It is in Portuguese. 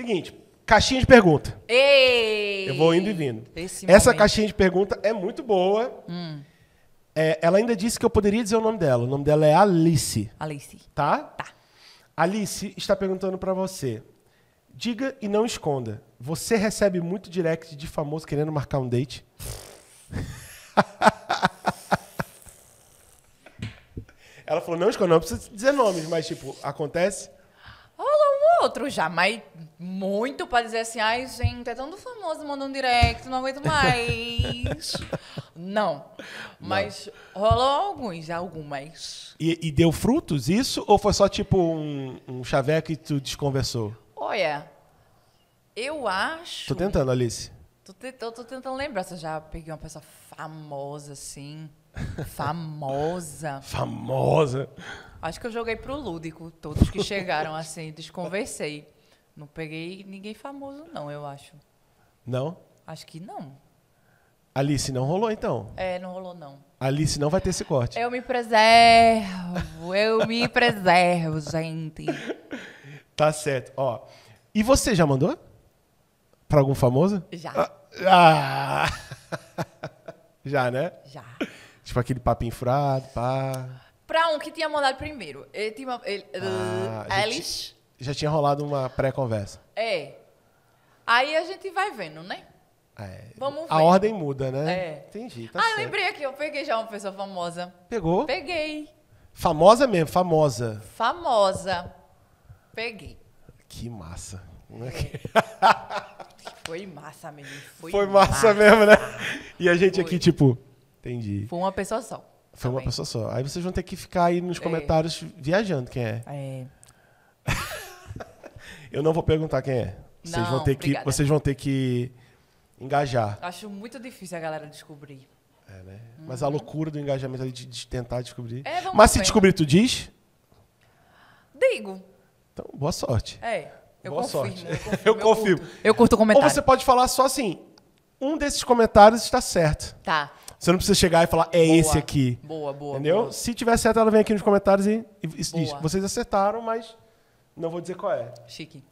Seguinte, caixinha de pergunta. Ei! Eu vou indo e vindo. Esse Essa momento. caixinha de pergunta é muito boa. Hum. É, ela ainda disse que eu poderia dizer o nome dela. O nome dela é Alice. Alice. Tá? Tá. Alice está perguntando para você. Diga e não esconda. Você recebe muito direct de famoso querendo marcar um date? ela falou, não esconda, não precisa dizer nomes, mas tipo, acontece? outro já, mas muito pra dizer assim, ai, gente, é tão famoso, manda um direct, não aguento mais. não. Mas não. rolou alguns, algumas. E, e, deu frutos isso? Ou foi só tipo um, um chaveco e tu desconversou? Olha, eu acho. Tô tentando, Alice. Tô, te, tô, tô tentando lembrar se eu já peguei uma pessoa famosa assim. Famosa. famosa. Acho que eu joguei pro lúdico, todos que chegaram assim, desconversei. Não peguei ninguém famoso, não, eu acho. Não? Acho que não. Alice não rolou, então? É, não rolou, não. Alice não vai ter esse corte. Eu me preservo, eu me preservo, gente. Tá certo, ó. E você já mandou? Pra algum famoso? Já. Ah, ah. Já, né? Já. Tipo aquele papinho furado, pá para um que tinha mandado primeiro. Ele tinha. Ele, ah, uh, Alice. Já, já tinha rolado uma pré-conversa. É. Aí a gente vai vendo, né? É. Vamos ver. A ordem muda, né? É. Entendi. Tá ah, certo. lembrei aqui, eu peguei já uma pessoa famosa. Pegou? Peguei. Famosa mesmo, famosa. Famosa. Peguei. Que massa. É. Foi massa, menino. Foi, Foi massa, massa, mesmo, né? E a gente Foi. aqui, tipo, entendi. Foi uma pessoa só. Foi também. uma pessoa só. Aí vocês vão ter que ficar aí nos é. comentários é. viajando quem é. É. Eu não vou perguntar quem é. Vocês não, vão ter que vocês vão ter que engajar. Acho muito difícil a galera descobrir. É, né? Uhum. Mas a uhum. loucura do engajamento ali de, de tentar descobrir. É, Mas se descobrir, tu diz? Digo. Então, boa sorte. É. Eu boa sorte. Eu confio eu, Eu curto o comentário. Ou você pode falar só assim: um desses comentários está certo. Tá. Você não precisa chegar e falar, é boa. esse aqui. Boa, boa. Entendeu? Boa. Se tiver certo, ela vem aqui nos comentários e, e diz: vocês acertaram, mas não vou dizer qual é. Chique.